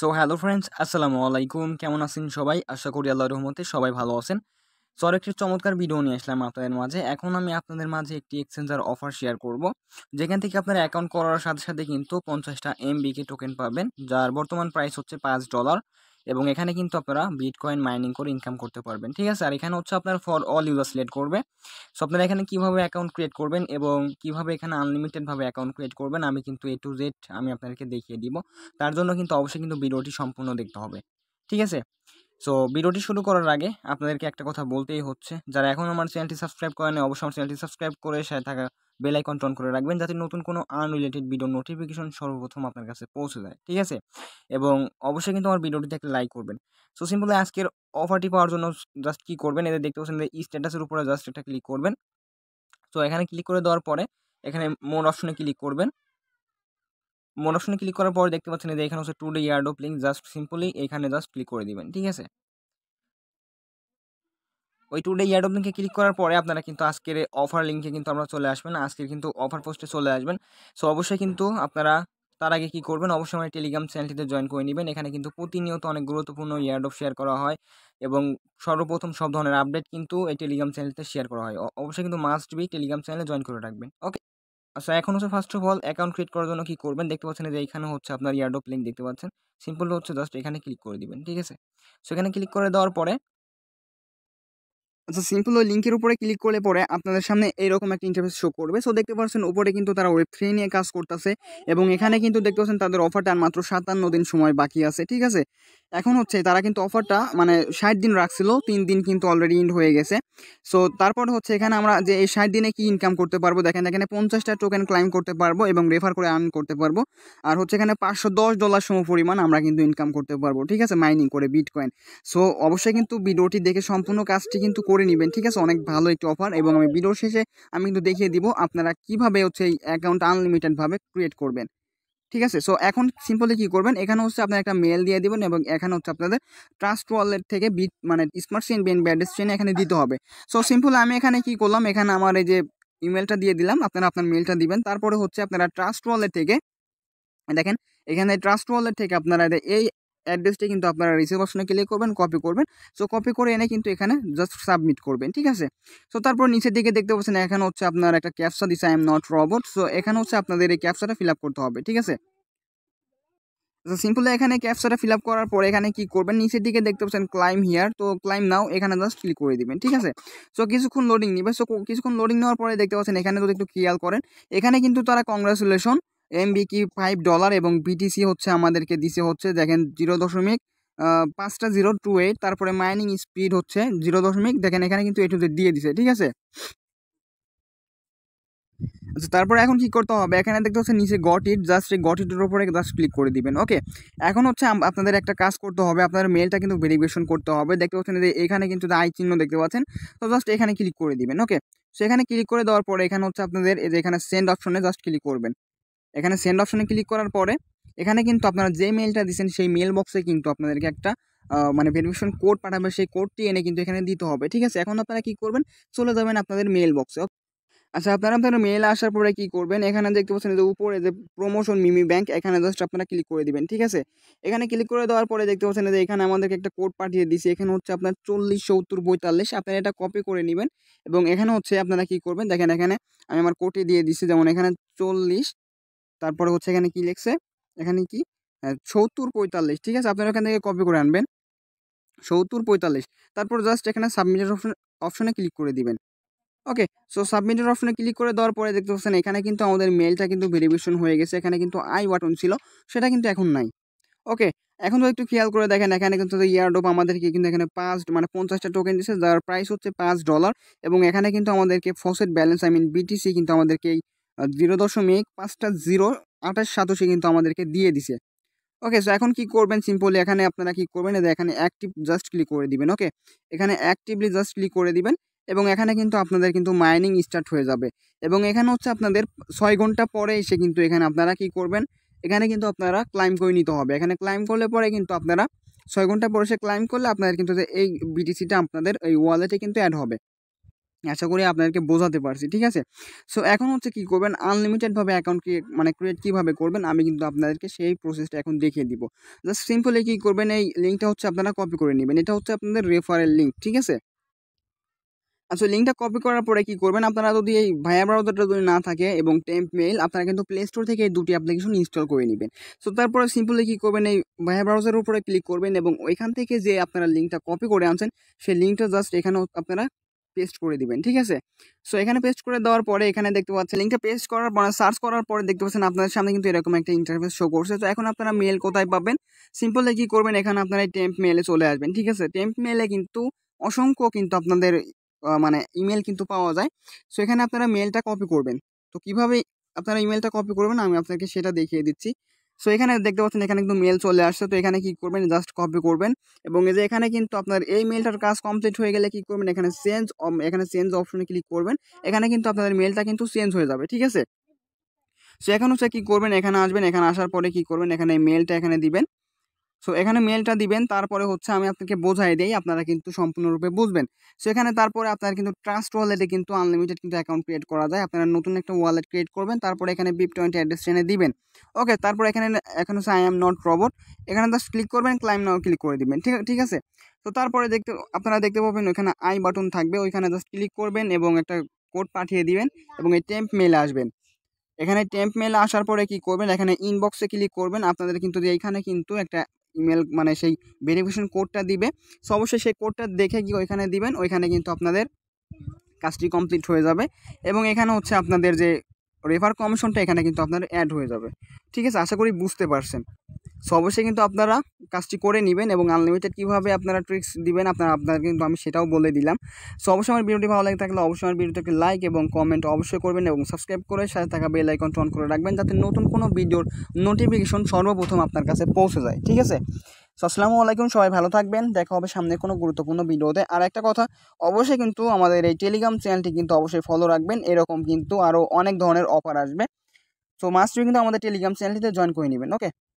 so hello friends আসসালামু আলাইকুম কেমন আছেন সবাই আশা করি আল্লাহ রহমতে সবাই ভালো আছেন সো একটি চমৎকার ভিডিও নিয়ে আসলাম আপনাদের মাঝে এখন আমি আপনাদের মাঝে একটি এক্সচেঞ্জার অফার শেয়ার করব যেখান থেকে আপনারা অ্যাকাউন্ট করার সাথে সাথে কিন্তু পঞ্চাশটা এমবিকে টোকেন পাবেন যার বর্তমান প্রাইস হচ্ছে পাঁচ ডলার এবং এখানে কিন্তু আপনারা বিটকয়েন মাইনিং করে ইনকাম করতে পারবেন ঠিক আছে আর এখানে হচ্ছে আপনার ফর অল ইউজার সিলেক্ট করবে সো আপনারা এখানে কীভাবে অ্যাকাউন্ট ক্রিয়েট করবেন এবং কিভাবে এখানে আনলিমিটেডভাবে অ্যাকাউন্ট ক্রিয়েট করবেন আমি কিন্তু এ টু জেড আমি আপনাদেরকে দেখিয়ে দিব তার জন্য কিন্তু অবশ্যই কিন্তু ভিডিওটি সম্পূর্ণ দেখতে হবে ঠিক আছে সো ভিডিওটি শুরু করার আগে আপনাদেরকে একটা কথা বলতেই হচ্ছে যারা এখন আমার চ্যানেলটি সাবস্ক্রাইব করেন অবশ্যই আমার চ্যানেলটি সাবস্ক্রাইব করে সাথে থাকা বেলাইকন টন করে রাখবেন যাতে নতুন কোনো আনরিলেটেড ভিডিও নোটিফিকেশন সর্বপ্রথম আপনার কাছে পৌঁছে যায় ঠিক আছে এবং অবশ্যই কিন্তু আমার ভিডিওটিতে একটা লাইক করবেন সো সিম্পলি আজকের অফারটি পাওয়ার জন্য জাস্ট কী করবেন এদের দেখতে পাচ্ছেন এই স্ট্যাটাসের উপরে জাস্ট এটা ক্লিক করবেন তো এখানে ক্লিক করে দেওয়ার পরে এখানে মোর অপশনে ক্লিক করবেন মোর অপশনে ক্লিক করার পর দেখতে পাচ্ছেন এদের এখানে হচ্ছে today yard of link just simply এখানে জাস্ট ক্লিক করে দিবেন ঠিক আছে ওই টুডে অফ লিঙ্কে ক্লিক করার পরে আপনারা কিন্তু আজকের অফার লিঙ্কে কিন্তু আমরা চলে আসবেন আজকের কিন্তু অফার পোস্টে চলে আসবেন সো অবশ্যই কিন্তু আপনারা তার আগে কী করবেন অবশ্যই আমার টেলিগ্রাম চ্যানেলটিতে জয়েন করে নেবেন এখানে কিন্তু প্রতিনিয়ত অনেক গুরুত্বপূর্ণ ইয়ারডপ শেয়ার করা হয় এবং সর্বপ্রথম সব ধরনের আপডেট কিন্তু এই টেলিগ্রাম চ্যানেলতে শেয়ার করা হয় অবশ্যই কিন্তু মাস্ট বি টেলিগ্রাম চ্যানেলে জয়েন করে রাখবেন ওকে আচ্ছা এখন হচ্ছে first of all account create করার জন্য কী করবেন দেখতে পাচ্ছেন যে এখানে হচ্ছে আপনার ইয়ারডপ লিঙ্ক দেখতে পাচ্ছেন সিম্পল হচ্ছে জাস্ট এখানে ক্লিক করে দিবেন ঠিক আছে সো এখানে ক্লিক করে দেওয়ার পরে আচ্ছা সিম্পল ওই লিঙ্কের উপরে ক্লিক করলে পরে আপনাদের সামনে এইরকম একটা ইন্টারফেস শো করবে সো দেখতে পাচ্ছেন উপরে কিন্তু তারা ওয়েব থ্রি নিয়ে কাজ করতেছে এবং এখানে কিন্তু দেখতে পাচ্ছেন তাদের অফারটা মাত্র সাতান্ন দিন সময় বাকি আছে ঠিক আছে এখন হচ্ছে তারা কিন্তু অফারটা মানে ষাট দিন রাখছিল তিন দিন কিন্তু অলরেডি ইন্ড হয়ে গেছে সো তারপর হচ্ছে এখানে আমরা যে এই ষাট দিনে কি ইনকাম করতে পারবো দেখেন এখানে পঞ্চাশটা টোকেন ক্লাইম করতে পারবো এবং রেফার করে আর্ন করতে পারবো আর হচ্ছে এখানে পাঁচশো দশ ডলার সম পরিমাণ আমরা কিন্তু ইনকাম করতে পারবো ঠিক আছে মাইনিং করে বিট কয়েন সো অবশ্যই কিন্তু ভিডিওটি দেখে সম্পূর্ণ কাজটি কিন্তু করে করে নেবেন ঠিক আছে অনেক ভালো একটি অফার এবং আমি ভিডিওর শেষে আমি কিন্তু দেখিয়ে দিব আপনারা কিভাবে হচ্ছে এই অ্যাকাউন্ট আনলিমিটেডভাবে ক্রিয়েট করবেন ঠিক আছে সো এখন সিম্পলি কি করবেন এখানে হচ্ছে আপনার একটা মেল দিয়ে দেবেন এবং এখানে হচ্ছে আপনাদের ট্রাস্ট ওয়ালেট থেকে বিট মানে স্মার্ট চেন বেন ব্যাডেস চেন এখানে দিতে হবে সো সিম্পল আমি এখানে কি করলাম এখানে আমার এই যে ইমেলটা দিয়ে দিলাম আপনারা আপনার মেলটা দিবেন তারপরে হচ্ছে আপনারা ট্রাস্ট ওয়ালেট থেকে দেখেন এখানে ট্রাস্ট ওয়ালেট থেকে আপনারা এই অ্যাড্রেসটি কিন্তু আপনারা রিসিভ অপশনে ক্লিক করবেন কপি করবেন সো কপি করে এনে কিন্তু এখানে জাস্ট সাবমিট করবেন ঠিক আছে সো তারপর নিচের দিকে দেখতে পাচ্ছেন এখানে হচ্ছে আপনার একটা ক্যাপসা দিচ্ছে I am not robot so এখানে হচ্ছে আপনাদের এই ক্যাপসাটা ফিল করতে হবে ঠিক আছে সিম্পলি এখানে ক্যাপসাটা ফিল আপ করার পর এখানে কি করবেন নিচের দিকে দেখতে পাচ্ছেন ক্লাইম হিয়ার তো ক্লাইম নাও এখানে জাস্ট ফিল করে দিবেন ঠিক আছে সো কিছুক্ষণ লোডিং নেবে সো কিছুক্ষণ লোডিং নেওয়ার পরে দেখতে পাচ্ছেন এখানে যদি একটু খেয়াল করেন এখানে কিন্তু তারা কংগ্রাচুলেশন এমবি কি ফাইভ ডলার এবং বিটিসি হচ্ছে আমাদেরকে দিছে হচ্ছে দেখেন জিরো দশমিক পাঁচটা জিরো টু এইট তারপরে মাইনিং স্পিড হচ্ছে জিরো দশমিক দেখেন এখানে কিন্তু এটু দিয়ে দিছে ঠিক আছে আচ্ছা তারপরে এখন কি করতে হবে এখানে দেখতে হচ্ছে নিচে গটিট জাস্ট এই গটিটের ওপরে জাস্ট ক্লিক করে দিবেন ওকে এখন হচ্ছে আপনাদের একটা কাজ করতে হবে আপনাদের মেলটা কিন্তু ভেরিফিকেশন করতে হবে দেখতে পাচ্ছেন যে এখানে কিন্তু আই চিহ্ন দেখতে পাচ্ছেন তো জাস্ট এখানে ক্লিক করে দিবেন ওকে সেখানে ক্লিক করে দেওয়ার পরে এখানে হচ্ছে আপনাদের এই যে এখানে সেন্ড অপশনে জাস্ট ক্লিক করবেন এখানে সেন্ড অপশনে ক্লিক করার পরে এখানে কিন্তু আপনারা যে মেলটা দিচ্ছেন সেই মেল বক্সে কিন্তু আপনাদেরকে একটা মানে ভেরিফিকেশন কোড পাঠাবে সেই কোডটি এনে কিন্তু এখানে দিতে হবে ঠিক আছে এখন আপনারা কি করবেন চলে যাবেন আপনাদের মেল বক্সে আচ্ছা আপনারা আপনারা মেল আসার পরে কি করবেন এখানে দেখতে পাচ্ছেন যে উপরে যে প্রমোশন মিমি ব্যাংক এখানে জাস্ট আপনারা ক্লিক করে দিবেন ঠিক আছে এখানে ক্লিক করে দেওয়ার পরে দেখতে পাচ্ছেন যে এখানে আমাদেরকে একটা কোড পাঠিয়ে দিয়েছে এখানে হচ্ছে আপনার চল্লিশ সত্তর পঁয়তাল্লিশ আপনারা এটা কপি করে নেবেন এবং এখানে হচ্ছে আপনারা কি করবেন দেখেন এখানে আমি আমার কোডটি দিয়ে দিচ্ছি যেমন এখানে চল্লিশ তারপরে হচ্ছে এখানে কি লিখছে এখানে কি সত্তর হ্যাঁ, পঁয়তাল্লিশ ঠিক আছে আপনারা ওখান থেকে কপি করে আনবেন সত্তর পঁয়তাল্লিশ তারপর জাস্ট এখানে সাবমিটের অপশন অপশনে ক্লিক করে দিবেন ওকে সো সাবমিটের অপশনে ক্লিক করে দেওয়ার পরে দেখতে পাচ্ছেন এখানে কিন্তু আমাদের মেলটা কিন্তু ভেরিফিকেশন হয়ে গেছে এখানে কিন্তু আই বাটন ছিল সেটা কিন্তু এখন নাই ওকে এখন যদি একটু খেয়াল করে দেখেন এখানে কিন্তু ইয়ারডোপ আমাদেরকে কিন্তু এখানে পাঁচ মানে পঞ্চাশটা টোকেন দিচ্ছে যার প্রাইস হচ্ছে পাঁচ ডলার এবং এখানে কিন্তু আমাদেরকে faucet balance I mean BTC কিন্তু আমাদেরকে জিরো দশমিক পাঁচটা জিরো আঠাশ সাতাশে কিন্তু আমাদেরকে দিয়ে দিছে ওকে সো এখন কি করবেন সিম্পলি এখানে আপনারা কি করবেন এখানে অ্যাক্টিভ জাস্ট ক্লিক করে দিবেন ওকে এখানে অ্যাক্টিভলি জাস্ট ক্লিক করে দিবেন এবং এখানে কিন্তু আপনাদের কিন্তু মাইনিং স্টার্ট হয়ে যাবে এবং এখানে হচ্ছে আপনাদের ছয় ঘন্টা পরে এসে কিন্তু এখানে আপনারা কি করবেন এখানে কিন্তু আপনারা ক্লাইম করে নিতে হবে এখানে ক্লাইম করলে পরে কিন্তু আপনারা ছয় ঘন্টা পরে সে ক্লাইম করলে আপনাদের কিন্তু এই বিটিসিটা আপনাদের এই ওয়ালেটে কিন্তু অ্যাড হবে আশা করি আপনাদেরকে বোঝাতে পারছি ঠিক আছে সো এখন হচ্ছে কি করবেন আনলিমিটেডভাবে অ্যাকাউন্ট ক্রিয়েট মানে ক্রিয়েট কীভাবে করবেন আমি কিন্তু আপনাদেরকে সেই প্রসেসটা এখন দেখিয়ে দিব জাস্ট সিম্পলি কী করবেন এই লিঙ্কটা হচ্ছে আপনারা কপি করে নেবেন এটা হচ্ছে আপনাদের রেফারেল লিঙ্ক ঠিক আছে আচ্ছা লিঙ্কটা কপি করার পরে কি করবেন আপনারা যদি এই ভায়া ব্রাউজারটা যদি না থাকে এবং টেম্প মেইল আপনারা কিন্তু প্লে স্টোর থেকে এই দুটি অ্যাপ্লিকেশন ইনস্টল করে নেবেন সো তারপরে সিম্পলি কী করবেন এই ভায়া ব্রাউজারের উপরে ক্লিক করবেন এবং ওইখান থেকে যে আপনারা লিঙ্কটা কপি করে আনছেন সেই লিঙ্কটা জাস্ট এখানে আপনারা পেস্ট করে দিবেন ঠিক আছে সো এখানে পেস্ট করে দেওয়ার পরে এখানে দেখতে পাচ্ছেন লিঙ্কটা পেস্ট করার পরে সার্চ করার পরে দেখতে পাচ্ছেন আপনাদের সামনে কিন্তু এরকম একটা ইন্টারফেস শো করছে তো এখন আপনারা মেল কোথায় পাবেন সিম্পল কী করবেন এখানে আপনারা টেম্প মেলে চলে আসবেন ঠিক আছে টেম্প মেলে কিন্তু অসংখ্য কিন্তু আপনাদের মানে ইমেল কিন্তু পাওয়া যায় সো এখানে আপনারা মেলটা কপি করবেন তো কিভাবে আপনারা ইমেলটা কপি করবেন আমি আপনাকে সেটা দেখিয়ে দিচ্ছি সো এখানে দেখতে পাচ্ছেন এখানে কিন্তু মেল চলে আসছে তো এখানে কি করবেন জাস্ট কপি করবেন এবং এই যে এখানে কিন্তু আপনার এই মেলটার কাজ কমপ্লিট হয়ে গেলে কি করবেন এখানে চেঞ্জ এখানে চেঞ্জ অপশনে ক্লিক করবেন এখানে কিন্তু আপনাদের মেলটা কিন্তু চেঞ্জ হয়ে যাবে ঠিক আছে সো এখন হচ্ছে কী করবেন এখানে আসবেন এখানে আসার পরে কি করবেন এখানে মেলটা এখানে দিবেন সো এখানে মেলটা দিবেন তারপরে হচ্ছে আমি আপনাকে বোঝাই দিই আপনারা কিন্তু সম্পূর্ণরূপে বুঝবেন সো এখানে তারপরে আপনার কিন্তু ট্রাস্ট ওয়ালেটে কিন্তু আনলিমিটেড কিন্তু অ্যাকাউন্ট ক্রিয়েট করা যায় আপনারা নতুন একটা ওয়ালেট ক্রিয়েট করবেন তারপরে এখানে বিপ টোয়েন্টি অ্যাড্রেস এনে দিবেন ওকে তারপরে এখানে এখন হচ্ছে আই অ্যাম নট রবট এখানে জাস্ট ক্লিক করবেন ক্লাইম নাও ক্লিক করে দিবেন ঠিক ঠিক আছে তো তারপরে দেখতে আপনারা দেখতে পাবেন ওইখানে আই বাটন থাকবে ওইখানে জাস্ট ক্লিক করবেন এবং একটা কোড পাঠিয়ে দিবেন এবং এই টেম্প মেলে আসবেন এখানে টেম্প মেল আসার পরে কি করবেন এখানে ইনবক্সে ক্লিক করবেন আপনাদের কিন্তু এইখানে কিন্তু একটা ইমেল মানে সেই ভেরিফিকেশন কোডটা দিবে সো অবশ্যই সেই কোডটা দেখে গিয়ে ওইখানে দিবেন ওইখানে কিন্তু আপনাদের কাজটি কমপ্লিট হয়ে যাবে এবং এখানে হচ্ছে আপনাদের যে রেফার কমিশনটা এখানে কিন্তু আপনার অ্যাড হয়ে যাবে ঠিক আছে আশা করি বুঝতে পারছেন সো অবশ্যই কিন্তু আপনারা কাজটি করে নেবেন এবং আনলিমিটেড কীভাবে আপনারা ট্রিক্স দিবেন আপনারা আপনারা কিন্তু আমি সেটাও বলে দিলাম সো অবশ্যই আমার ভিডিওটি ভালো লাগে থাকলে অবশ্যই আমার ভিডিওটাকে লাইক এবং কমেন্ট অবশ্যই করবেন এবং সাবস্ক্রাইব করে সাথে থাকা বেল আইকন অন করে রাখবেন যাতে নতুন কোনো ভিডিওর নোটিফিকেশন সর্বপ্রথম আপনার কাছে পৌঁছে যায় ঠিক আছে সো আসসালামু আলাইকুম সবাই ভালো থাকবেন দেখা হবে সামনে কোনো গুরুত্বপূর্ণ ভিডিওতে আর একটা কথা অবশ্যই কিন্তু আমাদের এই টেলিগ্রাম চ্যানেলটি কিন্তু অবশ্যই ফলো রাখবেন এরকম কিন্তু আরও অনেক ধরনের অফার আসবে সো মাস্ট কিন্তু আমাদের টেলিগ্রাম চ্যানেলটিতে জয়েন করে নেবেন ওকে